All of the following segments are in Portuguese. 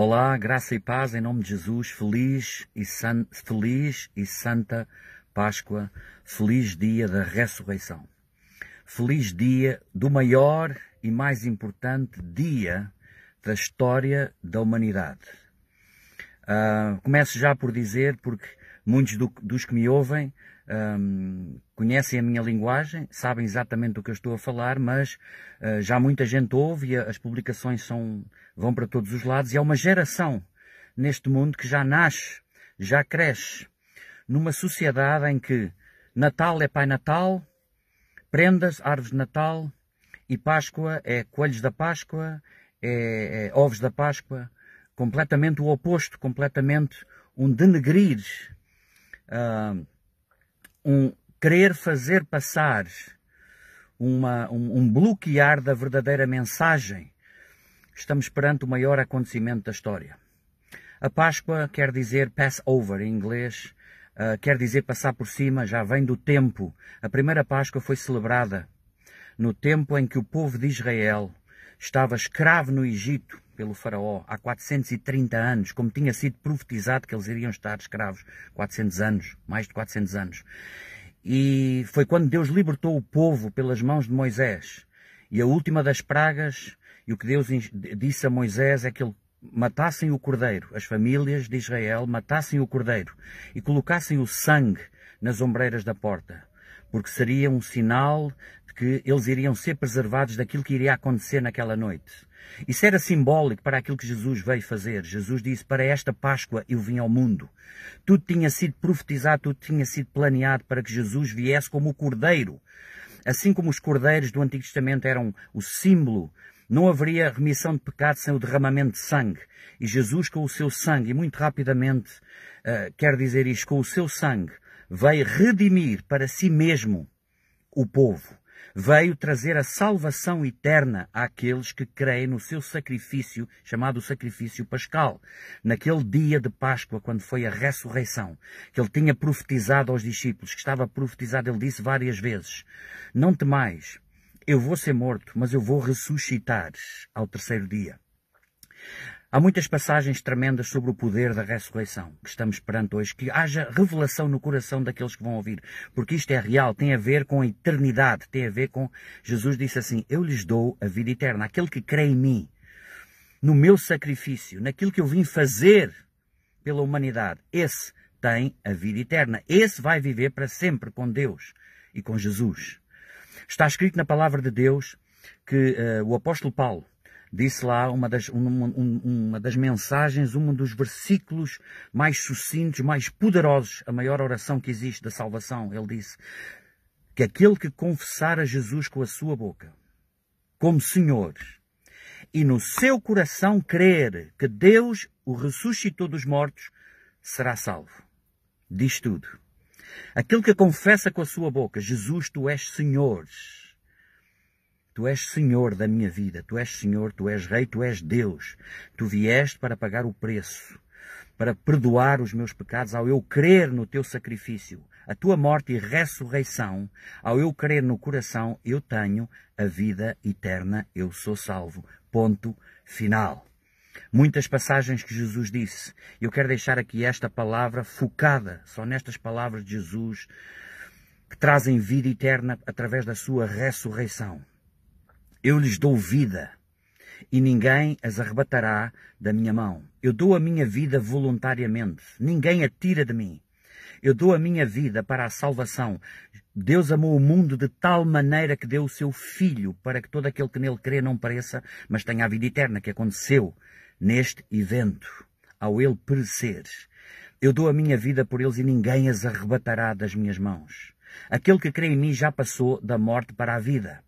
Olá, graça e paz em nome de Jesus. Feliz e, san... Feliz e Santa Páscoa. Feliz dia da ressurreição. Feliz dia do maior e mais importante dia da história da humanidade. Uh, começo já por dizer, porque Muitos do, dos que me ouvem um, conhecem a minha linguagem, sabem exatamente do que eu estou a falar, mas uh, já muita gente ouve e as publicações são, vão para todos os lados. E há uma geração neste mundo que já nasce, já cresce, numa sociedade em que Natal é Pai Natal, prendas, árvores de Natal, e Páscoa é coelhos da Páscoa, é, é ovos da Páscoa, completamente o oposto, completamente um denegrir uh, um querer fazer passar uma, um, um bloquear da verdadeira mensagem, estamos perante o maior acontecimento da história. A Páscoa quer dizer Passover em inglês, Uh, quer dizer passar por cima, já vem do tempo. A primeira Páscoa foi celebrada no tempo em que o povo de Israel estava escravo no Egito pelo faraó há 430 anos, como tinha sido profetizado que eles iriam estar escravos 400 anos, mais de 400 anos. E foi quando Deus libertou o povo pelas mãos de Moisés. E a última das pragas, e o que Deus disse a Moisés é que ele matassem o cordeiro, as famílias de Israel matassem o cordeiro e colocassem o sangue nas ombreiras da porta, porque seria um sinal que eles iriam ser preservados daquilo que iria acontecer naquela noite. Isso era simbólico para aquilo que Jesus veio fazer. Jesus disse: Para esta Páscoa eu vim ao mundo. Tudo tinha sido profetizado, tudo tinha sido planeado para que Jesus viesse como o cordeiro. Assim como os cordeiros do Antigo Testamento eram o símbolo não haveria remissão de pecado sem o derramamento de sangue. E Jesus, com o seu sangue, e muito rapidamente, uh, eh, quer dizer isto, com o seu sangue, veio redimir para si mesmo o povo veio trazer a salvação eterna àqueles que creem no seu sacrifício, chamado sacrifício pascal, naquele dia de Páscoa, quando foi a ressurreição, que ele tinha profetizado aos discípulos, que estava profetizado, ele disse várias vezes: Não temais, eu vou ser morto, mas eu vou ressuscitar ao terceiro dia. Há muitas passagens tremendas sobre o poder da ressurreição que estamos perante hoje, que haja revelação no coração daqueles que vão ouvir, porque isto é real, tem a ver com a eternidade, tem a ver com. Jesus disse assim: Eu lhes dou a vida eterna. Aquele que crê em mim, no meu sacrifício, naquilo que eu vim fazer pela humanidade, esse tem a vida eterna. Esse vai viver para sempre com Deus e com Jesus. Está escrito na palavra de Deus que uh, o apóstolo Paulo disse lá uma das, uma, uma das mensagens, um dos versículos mais sucintos, mais poderosos, a maior oração que existe da salvação. Ele disse que aquele que confessar a Jesus com a sua boca, como Senhor, e no seu coração crer que Deus o ressuscitou dos mortos, será salvo. Diz tudo. Aquele que confessa com a sua boca, Jesus, tu és Senhor Tu és Senhor da minha vida, tu és Senhor, tu és Rei, tu és Deus. Tu vieste para pagar o preço, para perdoar os meus pecados ao eu crer no teu sacrifício. A tua morte e ressurreição, ao eu crer no coração, eu tenho a vida eterna, eu sou salvo. Ponto final. Muitas passagens que Jesus disse. Eu quero deixar aqui esta palavra focada só nestas palavras de Jesus que trazem vida eterna através da sua ressurreição. Eu lhes dou vida e ninguém as arrebatará da minha mão. Eu dou a minha vida voluntariamente, ninguém a tira de mim. Eu dou a minha vida para a salvação. Deus amou o mundo de tal maneira que deu o seu Filho para que todo aquele que nele crê não pereça, mas tenha a vida eterna que aconteceu neste evento, ao ele perecer. Eu dou a minha vida por eles e ninguém as arrebatará das minhas mãos. Aquele que crê em mim já passou da morte para a vida.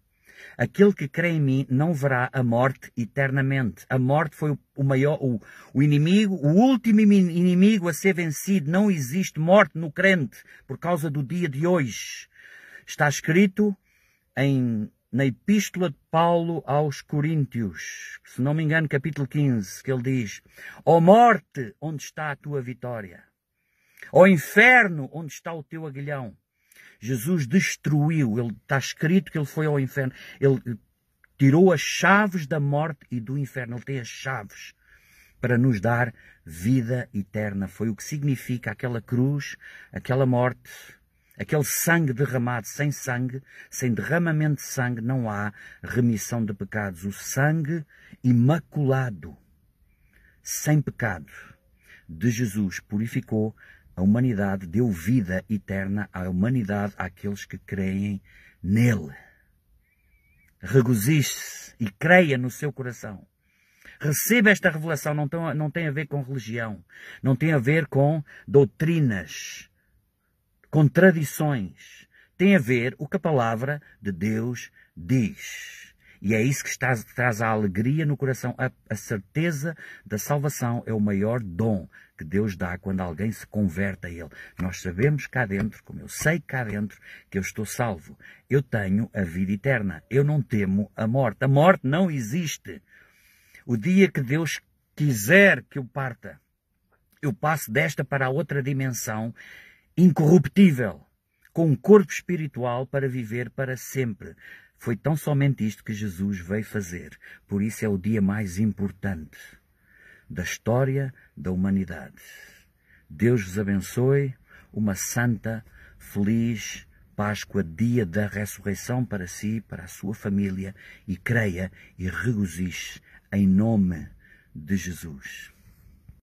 Aquele que crê em mim não verá a morte eternamente. A morte foi o maior, o, o inimigo, o último inimigo a ser vencido. Não existe morte no crente por causa do dia de hoje. Está escrito em na Epístola de Paulo aos Coríntios, se não me engano, capítulo 15, que ele diz: Ó oh morte, onde está a tua vitória? Ó oh inferno, onde está o teu aguilhão? Jesus destruiu, ele está escrito que ele foi ao inferno, ele eh, tirou as chaves da morte e do inferno, ele tem as chaves para nos dar vida eterna. Foi o que significa aquela cruz, aquela morte, aquele sangue derramado. Sem sangue, sem derramamento de sangue, não há remissão de pecados. O sangue imaculado, sem pecado, de Jesus purificou a humanidade, deu vida eterna à humanidade, àqueles que creem nele. Regozije-se e creia no seu coração. Receba esta revelação, não tem, não tem a ver com religião, não tem a ver com doutrinas, com tradições. Tem a ver o que a palavra de Deus diz. E é isso que está, traz a alegria no coração. A, a certeza da salvação é o maior dom que Deus dá quando alguém se converte a Ele. Nós sabemos cá dentro, como eu sei cá dentro, que eu estou salvo. Eu tenho a vida eterna. Eu não temo a morte. A morte não existe. O dia que Deus quiser que eu parta, eu passo desta para a outra dimensão incorruptível, com um corpo espiritual para viver para sempre. Foi tão somente isto que Jesus veio fazer. Por isso é o dia mais importante da história da humanidade. Deus vos abençoe. Uma santa, feliz Páscoa, dia da ressurreição para si, para a sua família. E creia e regozije em nome de Jesus.